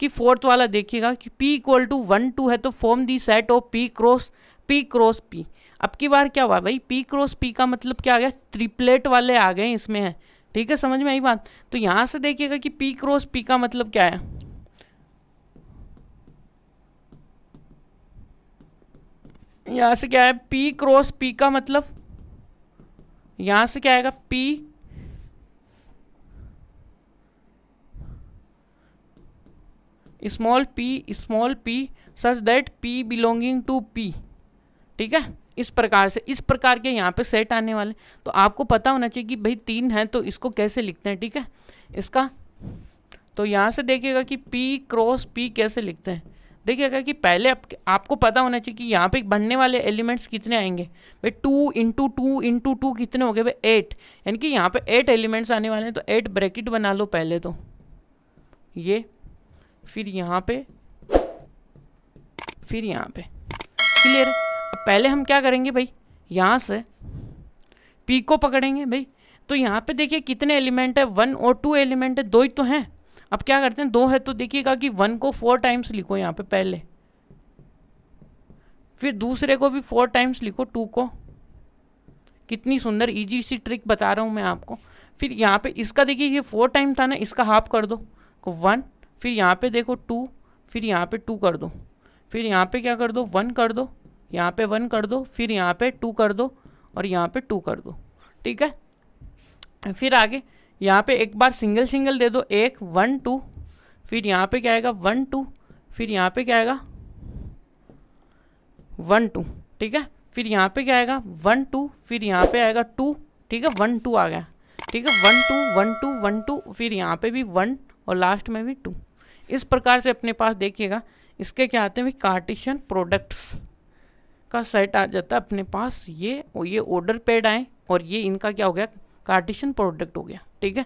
कि फोर्थ वाला देखिएगा कि P equal to one two है तो form the set of P cross P cross P अब की बार क्या हुआ भाई पी क्रॉस पी का मतलब क्या आ गया ट्रिपलेट वाले आ गए इसमें है ठीक है समझ में आई बात तो यहाँ से देखिएगा कि पी क्रॉस पी का मतलब क्या है यहाँ से क्या है पी क्रॉस पी का मतलब यहाँ से क्या आएगा P small P small P such that P belonging to P ठीक है इस प्रकार से इस प्रकार के यहाँ पे सेट आने वाले तो आपको पता होना चाहिए कि भाई तीन है तो इसको कैसे लिखते हैं ठीक है इसका तो यहाँ से देखिएगा कि पी क्रॉस पी कैसे लिखते हैं देखिएगा कि पहले आप, आपको पता होना चाहिए कि यहाँ पे बनने वाले एलिमेंट्स कितने आएंगे भाई two into two into two कितने हो गए भाई एट यानी कि यहाँ पे एट एलिमेंट्स आने वाले हैं तो एट ब्रैकेट बना लो पहले तो ये फिर यहाँ पे फिर यहाँ पे क्लियर अब पहले हम क्या करेंगे भाई यहाँ से पी को पकड़ेंगे भाई तो यहाँ पे देखिए कितने एलिमेंट है वन और टू एलिमेंट है दो ही तो हैं अब क्या करते हैं दो है तो देखिएगा कि वन को फोर टाइम्स लिखो यहाँ पे पहले फिर दूसरे को भी फोर टाइम्स लिखो टू को कितनी सुंदर इजी सी ट्रिक बता रहा हूँ मैं आपको फिर यहाँ पे इसका देखिए ये फोर टाइम था ना इसका हाफ कर दो वन तो फिर यहाँ पे देखो टू फिर यहाँ पे टू कर दो फिर यहाँ पे क्या कर दो वन कर दो यहाँ पे वन कर दो फिर यहाँ पे टू कर दो और यहाँ पे टू कर दो ठीक है फिर आगे यहाँ पे एक बार सिंगल सिंगल दे दो एक वन टू फिर यहाँ पे क्या आएगा वन टू फिर यहाँ पे क्या आएगा वन टू ठीक है फिर यहाँ पे क्या आएगा वन टू फिर यहाँ पे आएगा टू ठीक है वन टू आ गया ठीक है one two one two one two फिर यहाँ पे भी वन और लास्ट में भी टू इस प्रकार से अपने पास देखिएगा इसके क्या आते हैं कार्टिशन प्रोडक्ट्स का सेट आ जाता है अपने पास ये और ये ऑर्डर पेड आए और ये इनका क्या हो गया कार्टिशन प्रोडक्ट हो गया ठीक है